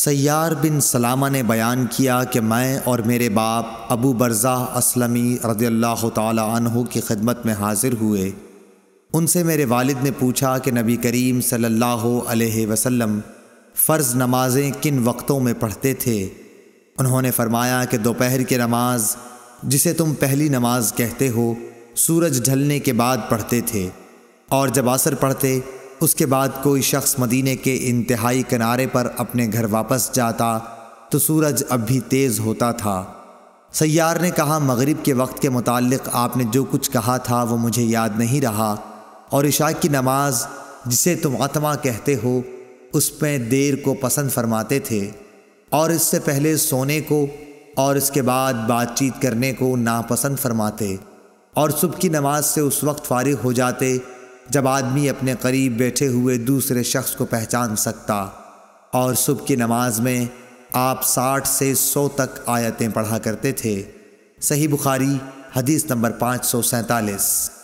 सैार बिन सलामा ने बयान किया कि मैं और मेरे बाप अबू बरज़ा असलमी रज़ील् तहु की खिदमत में हाज़िर हुए उनसे मेरे वालिद ने पूछा कि नबी करीम सल्ला अलैहि वसल्लम फ़र्ज़ नमाज़ें किन वक्तों में पढ़ते थे उन्होंने फरमाया कि दोपहर की नमाज जिसे तुम पहली नमाज कहते हो सूरज ढलने के बाद पढ़ते थे और जब असर पढ़ते उसके बाद कोई शख्स मदीने के इंतहाई किनारे पर अपने घर वापस जाता तो सूरज अब भी तेज़ होता था सैयार ने कहा मगरिब के वक्त के मुतालिक आपने जो कुछ कहा था वो मुझे याद नहीं रहा और इशा की नमाज जिसे तुम आत्मा कहते हो उसमें देर को पसंद फरमाते थे और इससे पहले सोने को और इसके बाद बातचीत करने को नापसंद फरमाते और सुबह की नमाज से उस वक्त फारिग हो जाते जब आदमी अपने करीब बैठे हुए दूसरे शख्स को पहचान सकता और सुबह की नमाज में आप साठ से सौ तक आयतें पढ़ा करते थे सही बुखारी हदीस नंबर पाँच सौ सैंतालीस